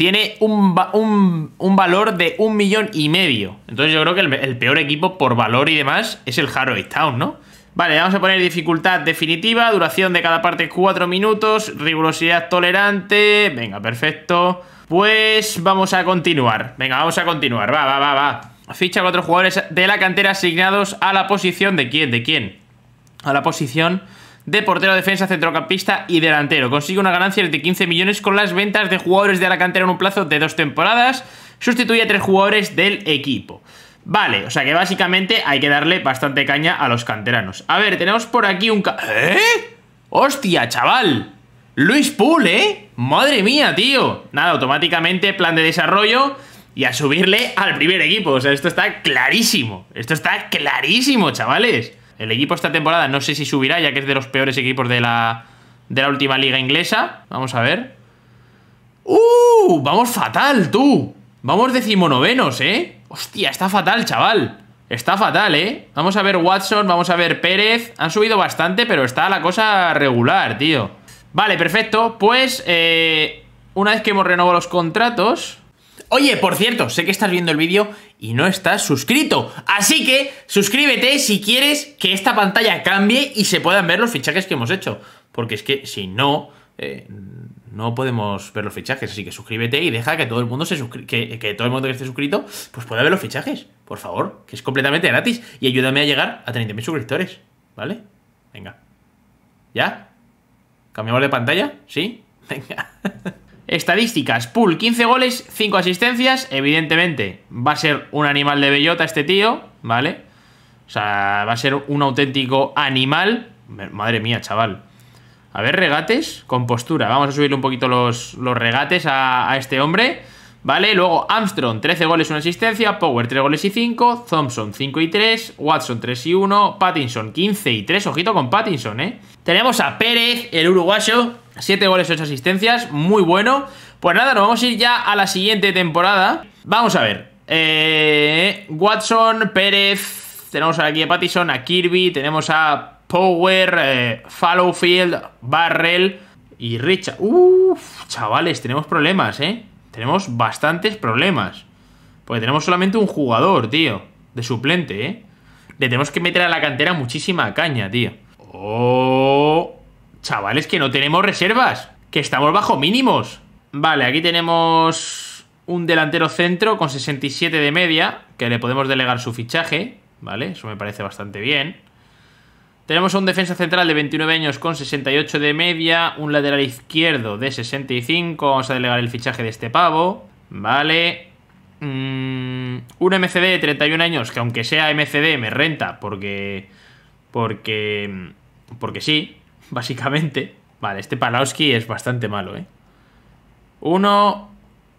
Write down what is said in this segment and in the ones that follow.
tiene un, valor de un millón y medio. Entonces yo creo que el, peor equipo por valor y demás es el Harrow Town, ¿no? Vale, vamos a poner dificultad definitiva, duración de cada parte cuatro minutos, rigurosidad tolerante, venga, perfecto. Pues vamos a continuar, venga, vamos a continuar, va, va, va, va. Ficha cuatro jugadores de la cantera asignados a la posición de quién, de quién. A la posición de portero, defensa, centrocampista y delantero. Consigue una ganancia de 15 millones con las ventas de jugadores de la cantera en un plazo de dos temporadas. Sustituye a tres jugadores del equipo. Vale, o sea que básicamente hay que darle bastante caña a los canteranos. A ver, tenemos por aquí un... Ca ¿Eh? ¡Hostia, chaval! Luis Poole, ¿eh? ¡Madre mía, tío! Nada, automáticamente plan de desarrollo y a subirle al primer equipo. O sea, esto está clarísimo. Esto está clarísimo, chavales. El equipo esta temporada no sé si subirá, ya que es de los peores equipos de la, última liga inglesa. Vamos a ver. ¡Uh! Vamos fatal, tú. Vamos decimonovenos, ¿eh? Hostia, está fatal, chaval. Está fatal, ¿eh? Vamos a ver Watson, vamos a ver Pérez. Han subido bastante, pero está la cosa regular, tío. Vale, perfecto. Pues, eh, una vez que hemos renovado los contratos... Oye, por cierto, sé que estás viendo el vídeo y no estás suscrito. Así que suscríbete si quieres que esta pantalla cambie y se puedan ver los fichajes que hemos hecho. Porque es que si no, eh, no podemos ver los fichajes. Así que suscríbete y deja que todo el mundo se que, que, todo el mundo que esté suscrito pues pueda ver los fichajes. Por favor, que es completamente gratis. Y ayúdame a llegar a 30.000 suscriptores. ¿Vale? Venga. ¿Ya? ¿Cambiamos de pantalla? ¿Sí? Venga. Estadísticas, Pool 15 goles, 5 asistencias, evidentemente va a ser un animal de bellota este tío, ¿vale? O sea, va a ser un auténtico animal. Madre mía, chaval. A ver, regates con postura. Vamos a subirle un poquito los, los regates a, a, este hombre. ¿Vale? Luego Armstrong, 13 goles, 1 asistencia. Power, 3 goles y 5. Thompson, 5 y 3. Watson, 3 y 1. Pattinson, 15 y 3. Ojito con Pattinson, ¿eh? Tenemos a Pérez, el uruguayo, 7 goles, 8 asistencias, muy bueno. Pues nada, nos vamos a ir ya a la siguiente temporada. Vamos a ver. Eh, Watson, Pérez, tenemos aquí a Pattison, a Kirby, tenemos a Power, eh, Fallowfield, Barrel y Richard. Uff, chavales, tenemos problemas, ¿eh? Tenemos bastantes problemas. Porque tenemos solamente un jugador, tío, de suplente, ¿eh? Le tenemos que meter a la cantera muchísima caña, tío. Oh... Chavales, que no tenemos reservas. Que estamos bajo mínimos. Vale, aquí tenemos un delantero centro con 67 de media, que le podemos delegar su fichaje, ¿vale? Eso me parece bastante bien. Tenemos un defensa central de 29 años con 68 de media, un lateral izquierdo de 65, vamos a delegar el fichaje de este pavo, ¿vale? Mm, un MCD de 31 años, que aunque sea MCD me renta porque... Porque... Porque sí, básicamente. Vale, este Palowski es bastante malo, ¿eh? Uno,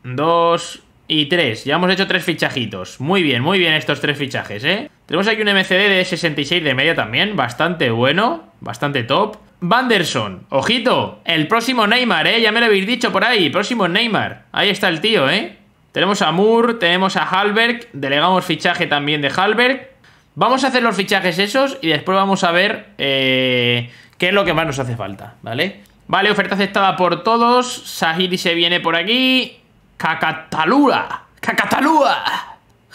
dos y tres. Ya hemos hecho tres fichajitos. Muy bien, muy bien estos tres fichajes, ¿eh? Tenemos aquí un MCD de 66 de media también. Bastante bueno, bastante top. Vanderson, ojito, el próximo Neymar, ¿eh? Ya me lo habéis dicho por ahí, próximo Neymar. Ahí está el tío, ¿eh? Tenemos a Moore, tenemos a Halberg, delegamos fichaje también de Halberg. Vamos a hacer los fichajes esos y después vamos a ver eh, que es lo que más nos hace falta, ¿vale? Vale, oferta aceptada por todos. Sahiri se viene por aquí. Cacatalúa. Cacatalúa.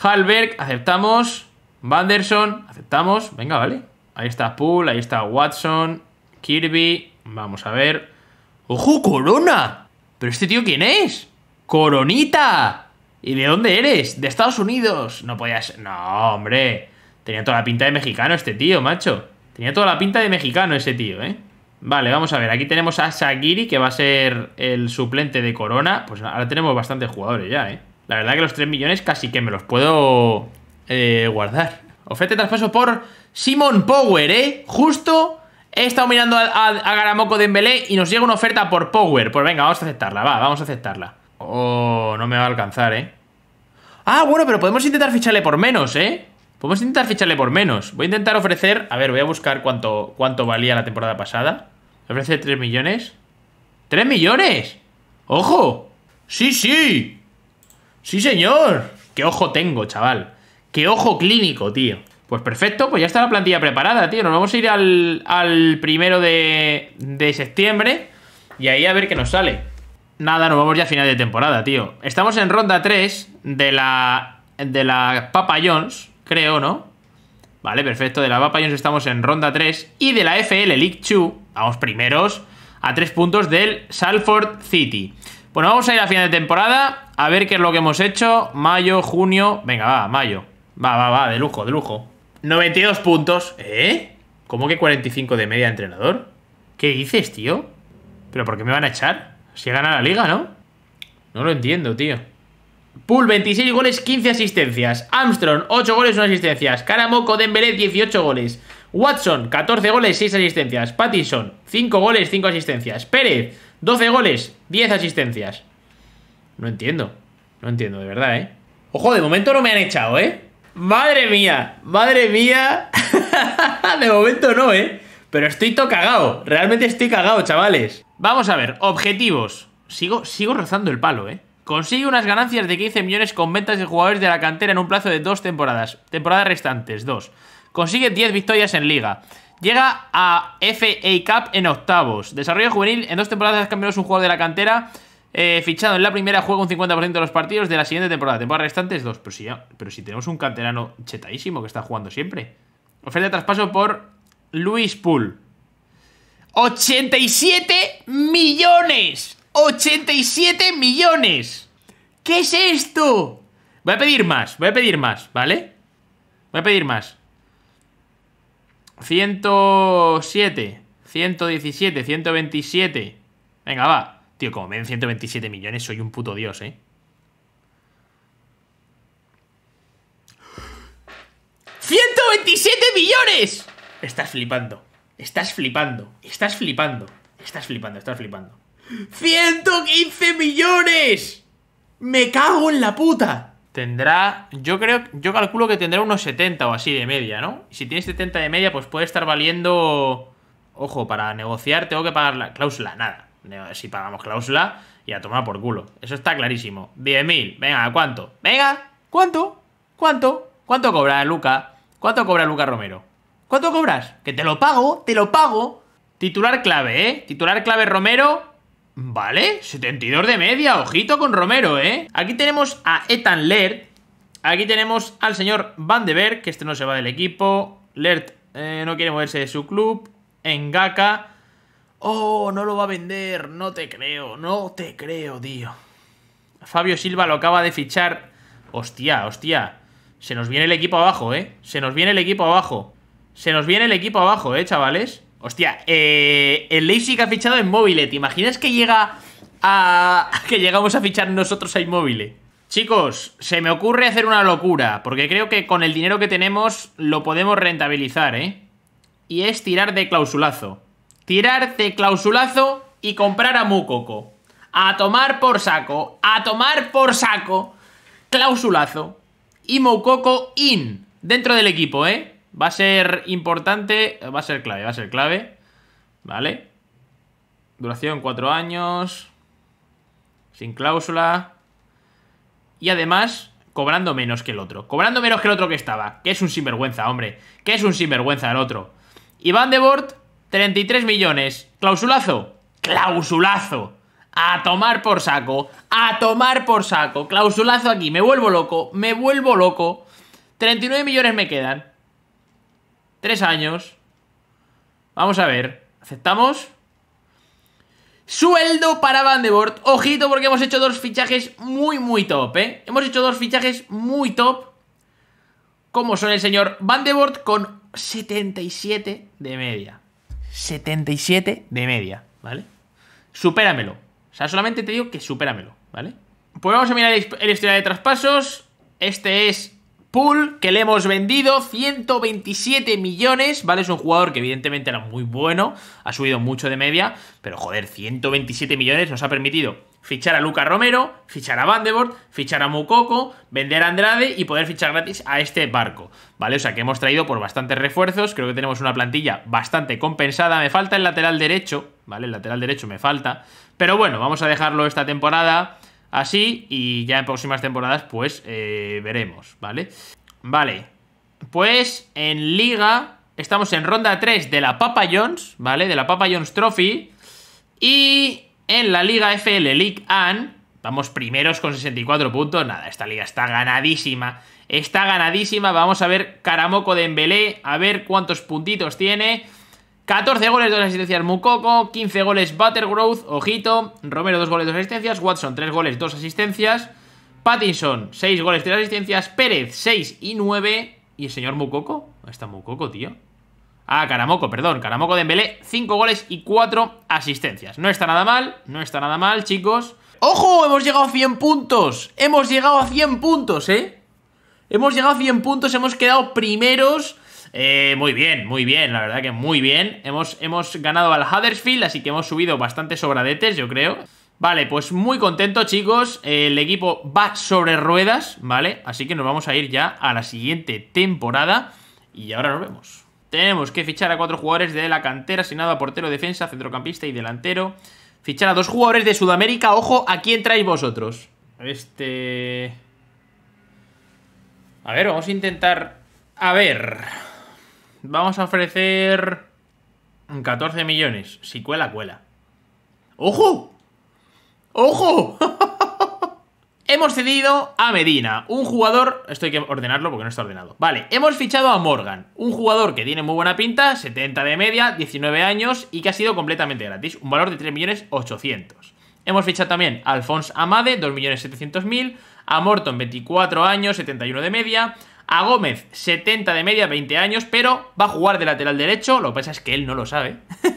Halberg, aceptamos. Vanderson, aceptamos. Venga, vale. Ahí está Pool, ahí está Watson. Kirby, vamos a ver. ¡Ojo, Corona! ¿Pero este tío quién es? ¡Coronita! ¿Y de dónde eres? ¿De Estados Unidos? No ser, No, hombre. Tenía toda la pinta de mexicano este tío, macho. Tenía toda la pinta de mexicano ese tío, ¿eh? Vale, vamos a ver. Aquí tenemos a Sagiri, que va a ser el suplente de Corona. Pues ahora tenemos bastantes jugadores ya, ¿eh? La verdad que los 3 millones casi que me los puedo eh, guardar. Oferta de traspaso por Simon Power, ¿eh? Justo he estado mirando a, a, de Garamoco y nos llega una oferta por Power. Pues venga, vamos a aceptarla, va, vamos a aceptarla. Oh, no me va a alcanzar, ¿eh? Ah, bueno, pero podemos intentar ficharle por menos, ¿eh? Podemos intentar ficharle por menos. Voy a intentar ofrecer... A ver, voy a buscar cuánto, cuánto valía la temporada pasada. Ofrece 3 millones. ¡3 millones! ¡Ojo! ¡Sí, sí! ¡Sí, señor! ¡Qué ojo tengo, chaval! ¡Qué ojo clínico, tío! Pues perfecto, pues ya está la plantilla preparada, tío. Nos vamos a ir al, al primero de, de septiembre y ahí a ver qué nos sale. Nada, nos vamos ya a final de temporada, tío. Estamos en ronda 3 de la, de la Papa Jones creo, ¿no? Vale, perfecto. De la nos estamos en ronda 3. Y de la FL League 2, vamos primeros, a 3 puntos del Salford City. Bueno, vamos a ir a final de temporada, a ver qué es lo que hemos hecho. Mayo, junio... Venga, va, mayo. Va, va, va, de lujo, de lujo. 92 puntos. ¿Eh? ¿Cómo que 45 de media entrenador? ¿Qué dices, tío? ¿Pero por qué me van a echar? Si gana la liga, ¿no? No lo entiendo, tío. Pool 26 goles, 15 asistencias. Armstrong, 8 goles, 1 asistencias. Caramoco, Dembélé, 18 goles. Watson, 14 goles, 6 asistencias. Pattinson, 5 goles, 5 asistencias. Pérez, 12 goles, 10 asistencias. No entiendo. No entiendo, de verdad, ¿eh? Ojo, de momento no me han echado, ¿eh? Madre mía, madre mía. de momento no, ¿eh? Pero estoy todo cagado. Realmente estoy cagado, chavales. Vamos a ver, objetivos. Sigo, sigo rozando el palo, ¿eh? Consigue unas ganancias de 15 millones con ventas de jugadores de la cantera en un plazo de dos temporadas. Temporadas restantes, dos. Consigue 10 victorias en liga. Llega a FA Cup en octavos. Desarrollo juvenil. En dos temporadas cambiamos un jugador de la cantera. Eh, fichado en la primera, juega un 50% de los partidos de la siguiente temporada. Temporadas restantes, dos. Pero si, pero si tenemos un canterano chetadísimo que está jugando siempre. Oferta de traspaso por Luis Pool. ¡87 millones! 87 millones. ¿Qué es esto? Voy a pedir más, voy a pedir más, ¿vale? Voy a pedir más. 107, 117, 127. Venga, va. Tío, como ven 127 millones, soy un puto dios, ¿eh? 127 millones. Estás flipando. Estás flipando. Estás flipando. Estás flipando. Estás flipando. ¡115 millones! ¡Me cago en la puta! Tendrá, yo creo, yo calculo que tendrá unos 70 o así de media, ¿no? Y si tienes 70 de media, pues puede estar valiendo... Ojo, para negociar tengo que pagar la cláusula, nada. Si pagamos cláusula, y a tomar por culo. Eso está clarísimo. 10.000, venga, ¿cuánto? Venga, ¿cuánto? ¿Cuánto? ¿Cuánto cobra Luca? ¿Cuánto cobra Luca Romero? ¿Cuánto cobras? Que te lo pago, te lo pago. Titular clave, ¿eh? Titular clave Romero, Vale, 72 de media, ojito con Romero, ¿eh? Aquí tenemos a Ethan Laird, aquí tenemos al señor Van de Berg, que este no se va del equipo, Laird eh, no quiere moverse de su club, Engaka, oh, no lo va a vender, no te creo, no te creo, tío. Fabio Silva lo acaba de fichar, hostia, hostia, se nos viene el equipo abajo, ¿eh? Se nos viene el equipo abajo, se nos viene el equipo abajo, ¿eh, chavales? Hostia, eh, el Leipzig ha fichado en móvil. ¿eh? ¿Te imaginas que llega a. que llegamos a fichar nosotros a Inmóvil? Chicos, se me ocurre hacer una locura, porque creo que con el dinero que tenemos lo podemos rentabilizar, ¿eh? Y es tirar de clausulazo. Tirar de clausulazo y comprar a Mucoco. A tomar por saco, a tomar por saco. Clausulazo. Y Mucoco in. Dentro del equipo, ¿eh? Va a ser importante, va a ser clave, va a ser clave. ¿Vale? Duración 4 años. Sin cláusula. Y además, cobrando menos que el otro. Cobrando menos que el otro que estaba. Que es un sinvergüenza, hombre. Que es un sinvergüenza el otro. Iván de 33 millones. Clausulazo. Clausulazo. A tomar por saco. A tomar por saco. Clausulazo aquí. Me vuelvo loco. Me vuelvo loco. 39 millones me quedan. Tres años. Vamos a ver. ¿Aceptamos? Sueldo para Van de Bort. Ojito porque hemos hecho dos fichajes muy, muy top, ¿eh? Hemos hecho dos fichajes muy top. Como son el señor Van de Bort con 77 de media. 77 de media, ¿vale? Supéramelo. O sea, solamente te digo que supéramelo, ¿vale? Pues vamos a mirar el historial de traspasos. Este es Pool, que le hemos vendido 127 millones, ¿vale? Es un jugador que evidentemente era muy bueno, ha subido mucho de media, pero joder, 127 millones nos ha permitido fichar a Luca Romero, fichar a Vandebord, fichar a Mukoko, vender a Andrade y poder fichar gratis a este barco, ¿vale? O sea que hemos traído por bastantes refuerzos, creo que tenemos una plantilla bastante compensada, me falta el lateral derecho, ¿vale? El lateral derecho me falta, pero bueno, vamos a dejarlo esta temporada así y ya en próximas temporadas pues eh, veremos, ¿vale? Vale, pues en liga estamos en ronda 3 de la Papa Jones, ¿vale? De la Papa Jones Trophy y en la liga FL League AN vamos primeros con 64 puntos, nada, esta liga está ganadísima. Está ganadísima, vamos a ver Caramoco de Embelé, a ver cuántos puntitos tiene. 14 goles, 2 asistencias Mucoco, 15 goles Buttergrowth, ojito, Romero 2 goles, 2 asistencias, Watson 3 goles, 2 asistencias, Pattinson 6 goles, 3 asistencias, Pérez 6 y 9 y el señor Mucoco? está Mukoko, tío? Ah, Caramoco, perdón, Caramoco Dembélé, 5 goles y 4 asistencias. No está nada mal, no está nada mal, chicos. ¡Ojo! Hemos llegado a 100 puntos. Hemos llegado a 100 puntos, ¿eh? Hemos llegado a 100 puntos, hemos quedado primeros eh, muy bien, muy bien, la verdad que muy bien. Hemos, hemos ganado al Huddersfield, así que hemos subido bastante sobradetes, yo creo. Vale, pues muy contento, chicos. El equipo va sobre ruedas, ¿vale? Así que nos vamos a ir ya a la siguiente temporada. Y ahora nos vemos. Tenemos que fichar a cuatro jugadores de la cantera, asignado a portero, defensa, centrocampista y delantero. Fichar a dos jugadores de Sudamérica. Ojo, ¿a quién traéis vosotros? Este... A ver, vamos a intentar... A ver... Vamos a ofrecer 14 millones. Si cuela, cuela. ¡Ojo! ¡Ojo! hemos cedido a Medina, un jugador... Esto hay que ordenarlo porque no está ordenado. Vale, hemos fichado a Morgan, un jugador que tiene muy buena pinta, 70 de media, 19 años y que ha sido completamente gratis, un valor de 3.800.000. Hemos fichado también a Alphonse Amade, 2.700.000, a Morton, 24 años, 71 de media, a Gómez, 70 de media, 20 años, pero va a jugar de lateral derecho, lo que pasa es que él no lo sabe.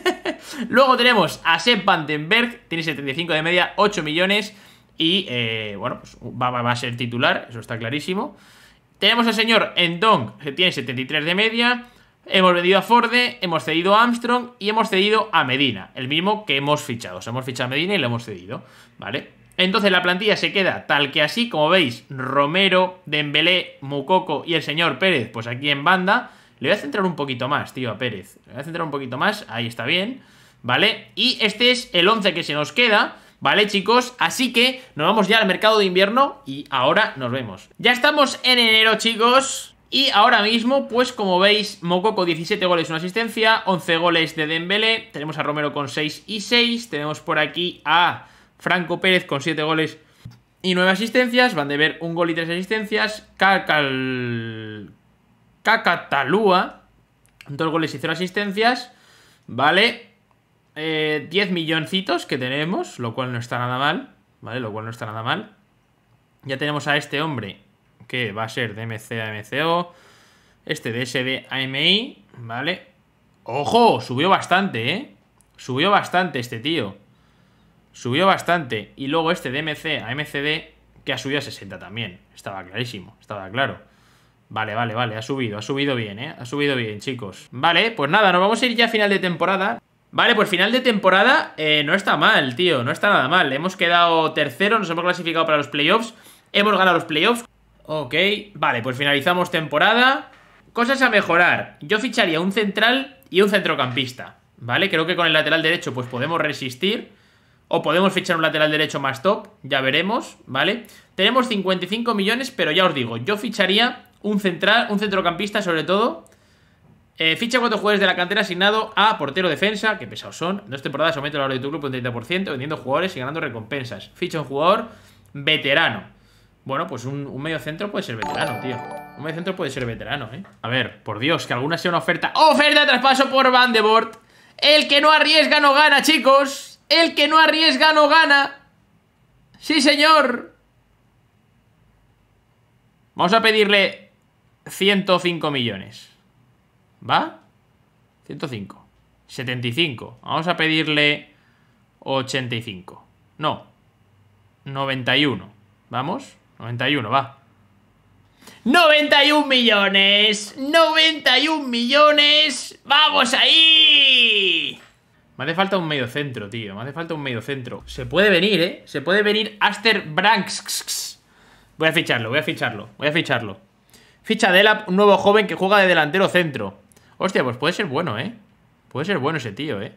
Luego tenemos a Sepp Vandenberg, tiene 75 de media, 8 millones y, eh, bueno, pues, va, va, a ser titular, eso está clarísimo. Tenemos al señor Endong, que tiene 73 de media, hemos vendido a Forde, hemos cedido a Armstrong y hemos cedido a Medina, el mismo que hemos fichado. O sea, hemos fichado a Medina y le hemos cedido, ¿vale? Entonces la plantilla se queda tal que así, como veis, Romero, Dembélé, Mucoco y el señor Pérez, pues aquí en banda. Le voy a centrar un poquito más, tío, a Pérez. Le voy a centrar un poquito más, ahí está bien, ¿vale? Y este es el 11 que se nos queda, ¿vale, chicos? Así que nos vamos ya al mercado de invierno y ahora nos vemos. Ya estamos en enero, chicos. Y ahora mismo, pues como veis, Mococo 17 goles, una asistencia, 11 goles de Dembélé, tenemos a Romero con 6 y 6, tenemos por aquí a... Franco Pérez con 7 goles y 9 asistencias. Van de ver un gol y 3 asistencias. Kakal Cacatalúa, dos goles y 0 asistencias. Vale. 10 eh, milloncitos que tenemos, lo cual no está nada mal. Vale, lo cual no está nada mal. Ya tenemos a este hombre, que va a ser de Este de SD ¿vale? ¡Ojo! Subió bastante, ¿eh? Subió bastante este tío subió bastante. Y luego este de MC a MCD, que ha subido a 60 también. Estaba clarísimo, estaba claro. Vale, vale, vale, ha subido, ha subido bien, ¿eh? Ha subido bien, chicos. Vale, pues nada, nos vamos a ir ya a final de temporada. Vale, pues final de temporada eh, no está mal, tío, no está nada mal. Hemos quedado tercero, nos hemos clasificado para los playoffs, hemos ganado los playoffs. Ok, vale, pues finalizamos temporada. Cosas a mejorar. Yo ficharía un central y un centrocampista, ¿vale? Creo que con el lateral derecho pues podemos resistir. O podemos fichar un lateral derecho más top, ya veremos, ¿vale? Tenemos 55 millones, pero ya os digo, yo ficharía un central, un centrocampista sobre todo. Eh, ficha cuatro jugadores de la cantera asignado a portero defensa, que pesados son. Dos temporadas aumenta el valor de tu grupo, un 30%, vendiendo jugadores y ganando recompensas. Ficha un jugador veterano. Bueno, pues un, medio centro puede ser veterano, tío. Un medio centro puede ser veterano, ¿eh? A ver, por Dios, que alguna sea una oferta. ¡Oferta de traspaso por Van de Bort! El que no arriesga no gana, chicos. El que no arriesga no gana. Sí, señor. Vamos a pedirle 105 millones. ¿Va? 105. 75. Vamos a pedirle 85. No. 91. ¿Vamos? 91, va. 91 millones. 91 millones. Vamos ahí. Me hace falta un medio centro, tío. Me hace falta un medio centro. Se puede venir, ¿eh? Se puede venir Aster Branks. Voy a ficharlo, voy a ficharlo, voy a ficharlo. Ficha de la, un nuevo joven que juega de delantero centro. Hostia, pues puede ser bueno, ¿eh? Puede ser bueno ese tío, ¿eh?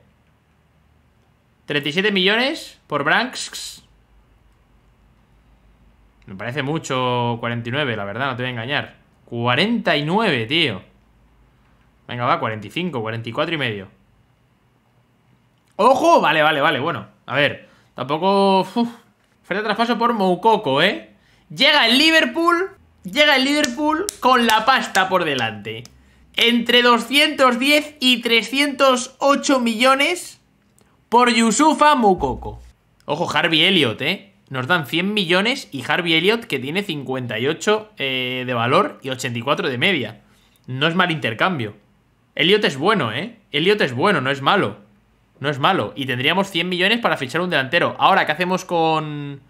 37 millones por Branks. Me parece mucho 49, la verdad, no te voy a engañar. 49, tío. Venga, va, 45, 44 y medio. ¡Ojo! Vale, vale, vale, bueno. A ver, tampoco... Uf. a traspaso por Moukoko, ¿eh? Llega el Liverpool, llega el Liverpool con la pasta por delante. Entre 210 y 308 millones por Yusufa Moukoko. Ojo, Harvey Elliott, ¿eh? Nos dan 100 millones y Harvey Elliot que tiene 58 eh, de valor y 84 de media. No es mal intercambio. Elliot es bueno, ¿eh? Elliot es bueno, no es malo no es malo. Y tendríamos 100 millones para fichar un delantero. Ahora, ¿qué hacemos con.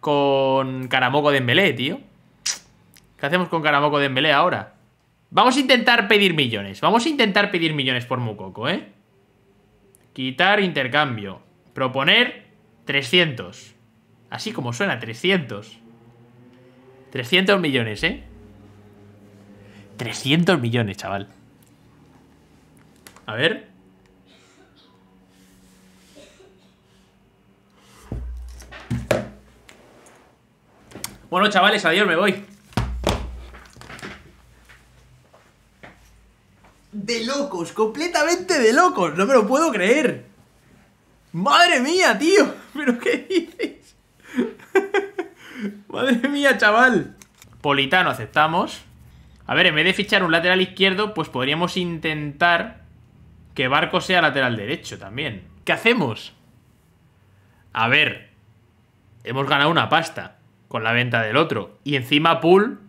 con Caramoco Dembélé, tío? ¿Qué hacemos con Caramoco Dembélé ahora? Vamos a intentar pedir millones. Vamos a intentar pedir millones por Mucoco, ¿eh? Quitar intercambio. Proponer 300. Así como suena, 300. 300 millones, ¿eh? 300 millones, chaval. A ver. Bueno, chavales, adiós, me voy. De locos, completamente de locos. No me lo puedo creer. Madre mía, tío. ¿Pero qué dices? Madre mía, chaval. Politano, aceptamos. A ver, en vez de fichar un lateral izquierdo, pues podríamos intentar que Barco sea lateral derecho también. ¿Qué hacemos? A ver, hemos ganado una pasta con la venta del otro. Y encima Pool...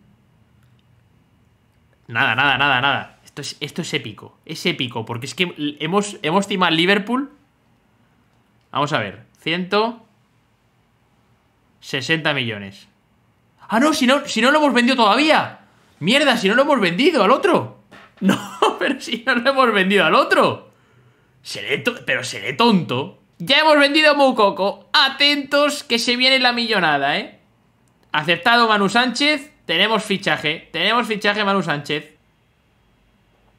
Nada, nada, nada, nada. Esto es, esto es épico. Es épico, porque es que hemos, hemos al Liverpool. Vamos a ver. 160 millones. Ah, no, si no, si no lo hemos vendido todavía. Mierda, si no lo hemos vendido al otro. No, pero si no lo hemos vendido al otro. Seré pero seré tonto. Ya hemos vendido a Atentos que se viene la millonada, ¿eh? Aceptado Manu Sánchez. Tenemos fichaje. Tenemos fichaje Manu Sánchez.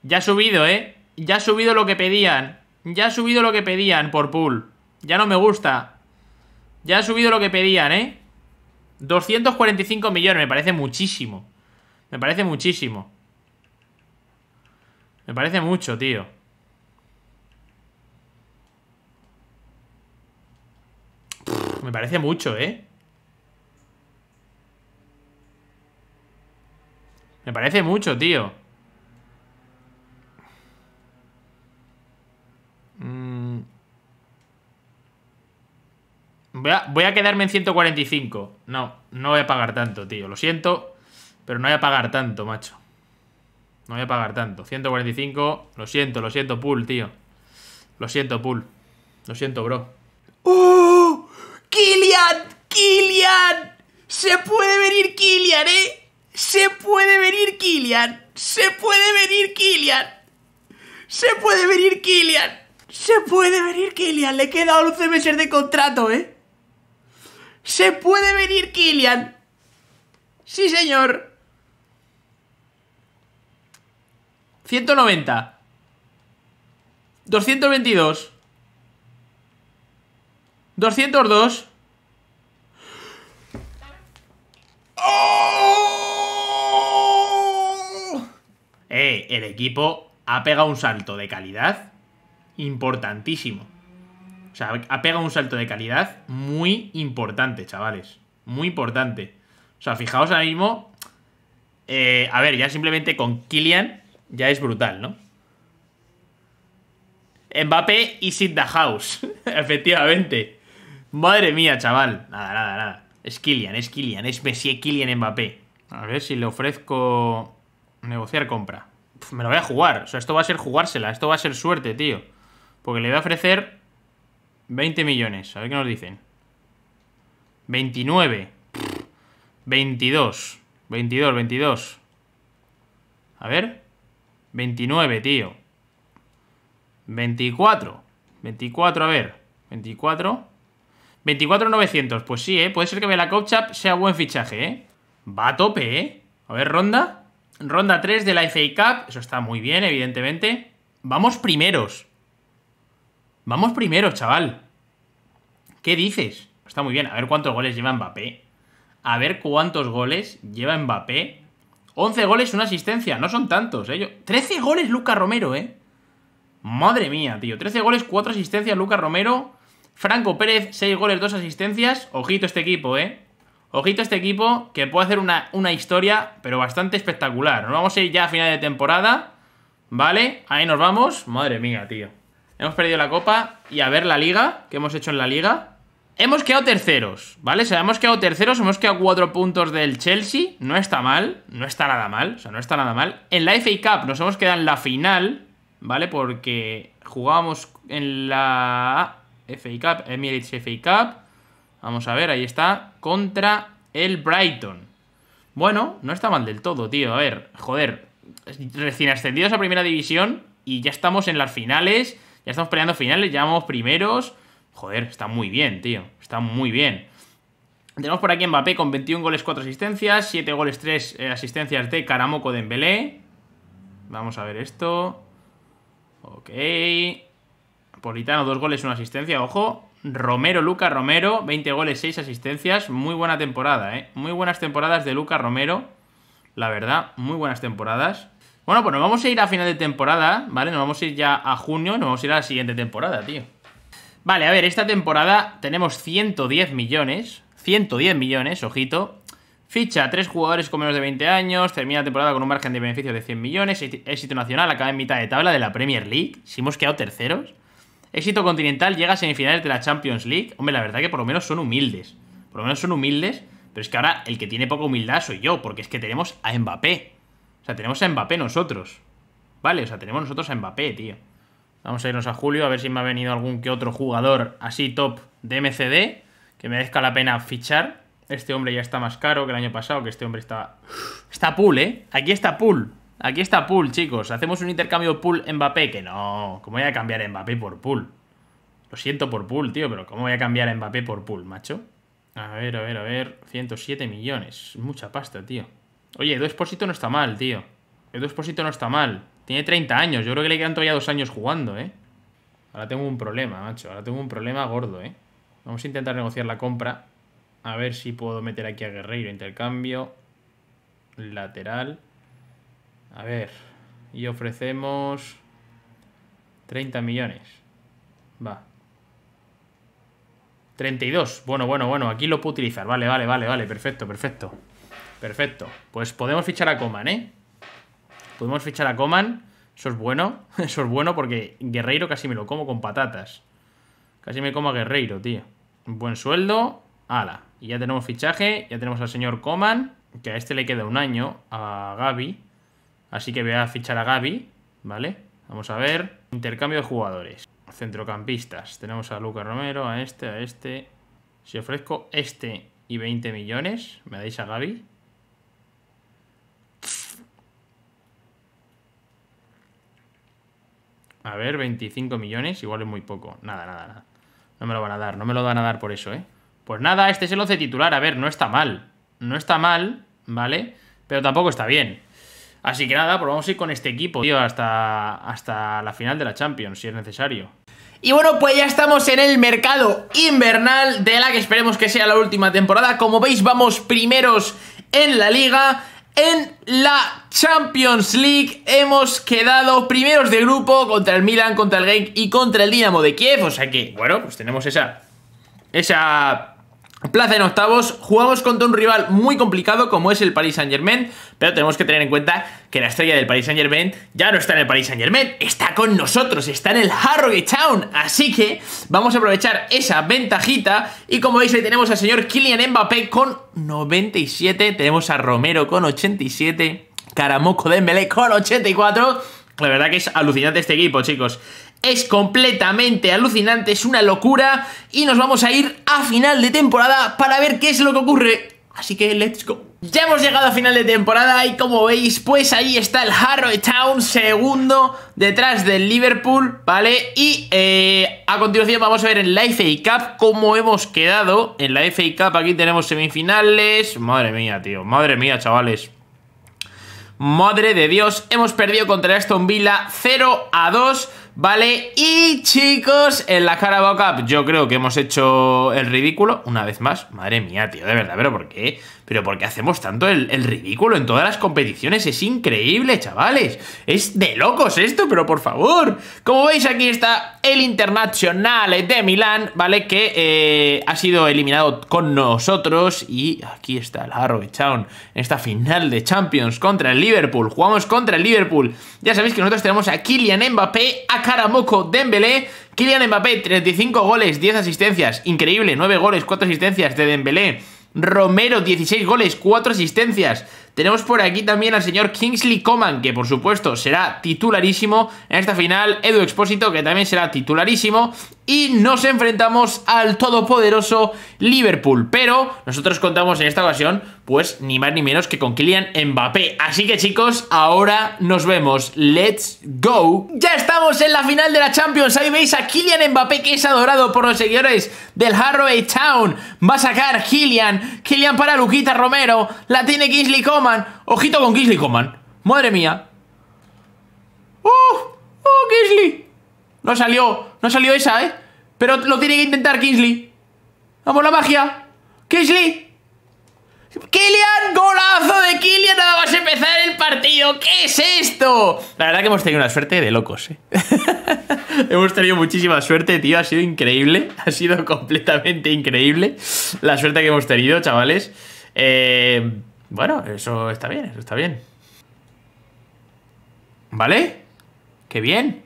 Ya ha subido, ¿eh? Ya ha subido lo que pedían. Ya ha subido lo que pedían por pool. Ya no me gusta. Ya ha subido lo que pedían, ¿eh? 245 millones. Me parece muchísimo. Me parece muchísimo. Me parece mucho, tío. me parece mucho, ¿eh? Me parece mucho, tío. Mm. Voy a, voy a, quedarme en 145. No, no voy a pagar tanto, tío. Lo siento, pero no voy a pagar tanto, macho. No voy a pagar tanto. 145. Lo siento, lo siento, pool, tío. Lo siento, pool. Lo siento, bro. ¡Uh! ¡Killian! ¡Killian! ¡Se puede venir Killian, eh! Se puede venir Killian. Se puede venir Killian. Se puede venir Killian. Se puede venir Killian. Le queda 11 meses de contrato, ¿eh? Se puede venir Killian. Sí, señor. 190. 222. 202. ¡Oh! eh, el equipo ha pegado un salto de calidad importantísimo. O sea, ha pegado un salto de calidad muy importante, chavales. Muy importante. O sea, fijaos ahora mismo. Eh, a ver, ya simplemente con Kylian ya es brutal, ¿no? Mbappé y Sid the house. Efectivamente. Madre mía, chaval. Nada, nada, nada. Es Kylian, es Kylian, es Messi Kylian Mbappé. A ver si le ofrezco Negociar compra. me lo voy a jugar. O sea, esto va a ser jugársela. Esto va a ser suerte, tío. Porque le voy a ofrecer 20 millones. A ver qué nos dicen. 29. 22. 22, 22. A ver. 29, tío. 24. 24, a ver. 24. 24,900. Pues sí, ¿eh? Puede ser que Copchap sea buen fichaje, ¿eh? Va a tope, ¿eh? A ver, ronda. Ronda 3 de la FA Cup. Eso está muy bien, evidentemente. Vamos primeros. Vamos primeros, chaval. ¿Qué dices? Está muy bien. A ver cuántos goles lleva Mbappé. A ver cuántos goles lleva Mbappé. 11 goles, una asistencia. No son tantos, ¿eh? 13 goles Luca Romero, ¿eh? Madre mía, tío. 13 goles, 4 asistencias Luca Romero. Franco Pérez, 6 goles, 2 asistencias. Ojito este equipo, ¿eh? Ojito a este equipo que puede hacer una, historia, pero bastante espectacular. Nos vamos a ir ya a final de temporada, ¿vale? Ahí nos vamos. Madre mía, tío. Hemos perdido la copa y a ver la liga, que hemos hecho en la liga. Hemos quedado terceros, ¿vale? O sea, hemos quedado terceros, hemos quedado cuatro puntos del Chelsea. No está mal, no está nada mal, o sea, no está nada mal. En la FA Cup nos hemos quedado en la final, ¿vale? Porque jugábamos en la FA Cup, Emirates FA Cup. Vamos a ver, ahí está. Contra el Brighton. Bueno, no está mal del todo, tío. A ver, joder. Recién ascendidos a primera división y ya estamos en las finales. Ya estamos peleando finales, ya vamos primeros. Joder, está muy bien, tío. Está muy bien. Tenemos por aquí Mbappé con 21 goles, 4 asistencias, 7 goles, 3 eh, asistencias de Caramoco de Dembélé. Vamos a ver esto. Ok. Politano, 2 goles, 1 asistencia, ojo. Romero, Luca Romero, 20 goles, 6 asistencias. Muy buena temporada, ¿eh? Muy buenas temporadas de Luca Romero. La verdad, muy buenas temporadas. Bueno, pues nos vamos a ir a final de temporada, ¿vale? Nos vamos a ir ya a junio, nos vamos a ir a la siguiente temporada, tío. Vale, a ver, esta temporada tenemos 110 millones. 110 millones, ojito. Ficha tres jugadores con menos de 20 años, termina la temporada con un margen de beneficio de 100 millones, éxito nacional, acaba en mitad de tabla de la Premier League. Si hemos quedado terceros. Éxito continental llega a semifinales de la Champions League. Hombre, la verdad que por lo menos son humildes. Por lo menos son humildes, pero es que ahora el que tiene poca humildad soy yo, porque es que tenemos a Mbappé. O sea, tenemos a Mbappé nosotros. Vale, o sea, tenemos nosotros a Mbappé, tío. Vamos a irnos a Julio a ver si me ha venido algún que otro jugador así top de MCD que merezca la pena fichar. Este hombre ya está más caro que el año pasado, que este hombre está... Está pool, ¿eh? Aquí está pool. Aquí está pool, chicos. Hacemos un intercambio pool Mbappé. Que no. ¿Cómo voy a cambiar a Mbappé por pool? Lo siento por pool, tío, pero ¿cómo voy a cambiar a Mbappé por pool, macho? A ver, a ver, a ver. 107 millones. Mucha pasta, tío. Oye, Edu Espósito no está mal, tío. Edu Espósito no está mal. Tiene 30 años. Yo creo que le quedan todavía dos años jugando, ¿eh? Ahora tengo un problema, macho. Ahora tengo un problema gordo, ¿eh? Vamos a intentar negociar la compra. A ver si puedo meter aquí a Guerreiro. Intercambio. Lateral. A ver. Y ofrecemos 30 millones. Va. 32. Bueno, bueno, bueno. Aquí lo puedo utilizar. Vale, vale, vale, vale. Perfecto, perfecto. Perfecto. Pues podemos fichar a Coman, ¿eh? Podemos fichar a Coman. Eso es bueno. Eso es bueno porque Guerreiro casi me lo como con patatas. Casi me como a Guerreiro, tío. buen sueldo. Ala. Y ya tenemos fichaje. Ya tenemos al señor Coman. Que a este le queda un año. A Gabi Así que voy a fichar a Gaby, ¿vale? Vamos a ver. Intercambio de jugadores. Centrocampistas. Tenemos a Luca Romero, a este, a este. Si ofrezco este y 20 millones, ¿me dais a Gaby? A ver, 25 millones, igual es muy poco. Nada, nada, nada. No me lo van a dar, no me lo van a dar por eso, ¿eh? Pues nada, este es el 11 titular. A ver, no está mal. No está mal, ¿vale? Pero tampoco está bien. Así que nada, pues vamos a ir con este equipo, tío, hasta, hasta la final de la Champions, si es necesario. Y bueno, pues ya estamos en el mercado invernal de la que esperemos que sea la última temporada. Como veis, vamos primeros en la liga. En la Champions League hemos quedado primeros de grupo contra el Milan, contra el Genk y contra el Dinamo de Kiev. O sea que, bueno, pues tenemos esa... Esa Plaza en octavos, jugamos contra un rival muy complicado como es el Paris Saint Germain, pero tenemos que tener en cuenta que la estrella del Paris Saint Germain ya no está en el Paris Saint Germain, está con nosotros, está en el Harrogate Town, así que vamos a aprovechar esa ventajita y como veis ahí tenemos al señor Kylian Mbappé con 97, tenemos a Romero con 87, Caramoco Dembélé con 84... La verdad que es alucinante este equipo, chicos es completamente alucinante, es una locura y nos vamos a ir a final de temporada para ver qué es lo que ocurre. Así que let's go. Ya hemos llegado a final de temporada y como veis, pues ahí está el Harrow Town segundo detrás del Liverpool, ¿vale? Y eh, a continuación vamos a ver en la FA Cup cómo hemos quedado. En la FA Cup aquí tenemos semifinales. Madre mía, tío. Madre mía, chavales. Madre de Dios. Hemos perdido contra Aston Villa 0 a 2. ¿vale? Y chicos, en la Carabao Cup yo creo que hemos hecho el ridículo una vez más. Madre mía, tío, de verdad, pero ¿por qué? Pero ¿por qué hacemos tanto el, ridículo en todas las competiciones? Es increíble, chavales. Es de locos esto, pero por favor. Como veis, aquí está el Internacional de Milán, ¿vale? Que eh, ha sido eliminado con nosotros. Y aquí está el Harrow En esta final de Champions contra el Liverpool. Jugamos contra el Liverpool. Ya sabéis que nosotros tenemos a Kylian Mbappé, a Karamoko Dembélé... Kylian Mbappé, 35 goles, 10 asistencias, increíble, 9 goles, 4 asistencias de Dembélé, Romero, 16 goles, 4 asistencias. Tenemos por aquí también al señor Kingsley Coman, que por supuesto será titularísimo en esta final. Edu Expósito, que también será titularísimo. Y nos enfrentamos al todopoderoso Liverpool. Pero nosotros contamos en esta ocasión, pues ni más ni menos que con Kylian Mbappé. Así que chicos, ahora nos vemos. Let's go. Ya estamos en la final de la Champions. Ahí veis a Kylian Mbappé, que es adorado por los seguidores del Harroway Town. Va a sacar Kylian. Kylian para Luquita Romero. La tiene Kingsley Coman. Ojito con Kingsley Coman. Madre mía. ¡Oh! ¡Oh, Kingsley! No salió, no salió esa, ¿eh? Pero lo tiene que intentar Kingsley. ¡Vamos la magia! ¡Kingsley! ¡Killian! ¡Golazo de Killian! Nada a empezar el partido. ¿Qué es esto? La verdad que hemos tenido una suerte de locos, ¿eh? hemos tenido muchísima suerte, tío. Ha sido increíble. Ha sido completamente increíble la suerte que hemos tenido, chavales. Eh... Bueno, eso está bien, eso está bien. ¿Vale? ¡Qué bien!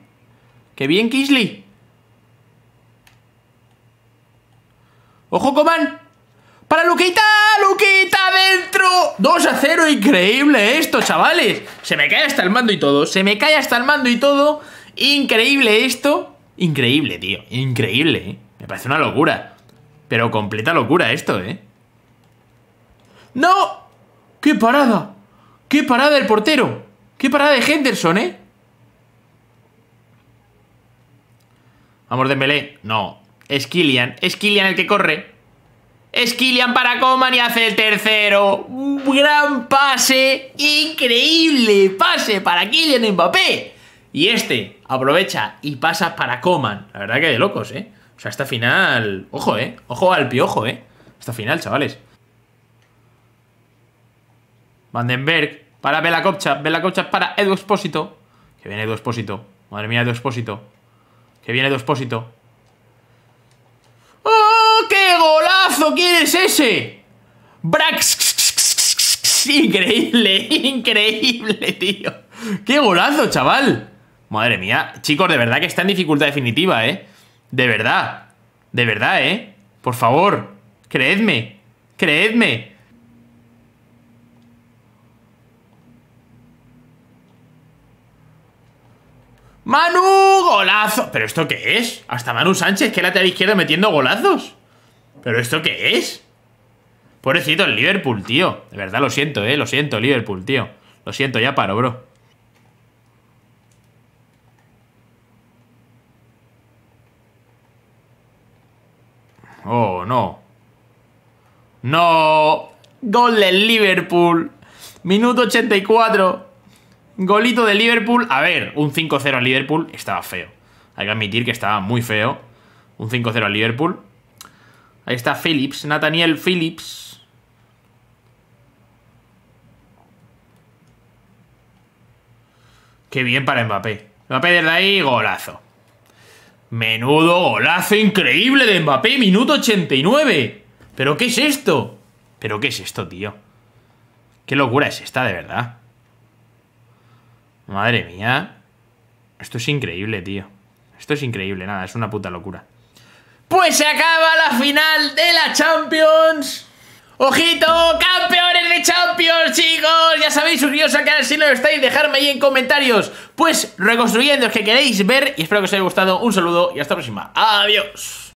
¡Qué bien, Kisley! ¡Ojo, Coman! ¡Para Luquita! ¡Luquita dentro! 2 a 0, increíble esto, chavales Se me cae hasta el mando y todo Se me cae hasta el mando y todo Increíble esto Increíble, tío, increíble ¿eh? Me parece una locura Pero completa locura esto, ¿eh? ¡No! ¡Qué parada! ¡Qué parada el portero! ¡Qué parada de Henderson, eh! de Dembélé. No. Es Kylian. Es Kylian el que corre. Es Kylian para Coman y hace el tercero. Un gran pase. Increíble pase para Kylian Mbappé. Y este aprovecha y pasa para Coman. La verdad que de locos, ¿eh? O sea, hasta final... Ojo, ¿eh? Ojo al piojo, ¿eh? hasta final, chavales. Vandenberg para Bela Copcha. Bela Copcha para Edu Expósito. Que viene Edu Expósito. Madre mía, Edu Expósito. Que viene Edu Expósito. ¡Oh, qué golazo! ¿Quién es ese? Brax. Increíble, increíble, tío. ¡Qué golazo, chaval! Madre mía, chicos, de verdad que está en dificultad definitiva, ¿eh? De verdad. De verdad, ¿eh? Por favor, creedme. Creedme. ¡Manu! ¡Golazo! ¿Pero esto qué es? Hasta Manu Sánchez, que la izquierda metiendo golazos. ¿Pero esto qué es? Pobrecito el Liverpool, tío. De verdad, lo siento, eh. Lo siento, Liverpool, tío. Lo siento, ya paro, bro. Oh, no. No. Gol del Liverpool. Minuto 84. Golito de Liverpool. A ver, un 5-0 al Liverpool estaba feo. Hay que admitir que estaba muy feo. Un 5-0 al Liverpool. Ahí está Phillips, Nathaniel Phillips. Qué bien para Mbappé. Mbappé desde ahí, golazo. Menudo golazo increíble de Mbappé, minuto 89. ¿Pero qué es esto? ¿Pero qué es esto, tío? ¿Qué locura es esta, de verdad? Madre mía. Esto es increíble, tío. Esto es increíble, nada, es una puta locura. Pues se acaba la final de la Champions. ¡Ojito! ¡Campeones de Champions, chicos! Ya sabéis, suscribiros al canal si no lo estáis, dejarme ahí en comentarios. Pues reconstruyendo los que queréis ver y espero que os haya gustado. Un saludo y hasta la próxima. ¡Adiós!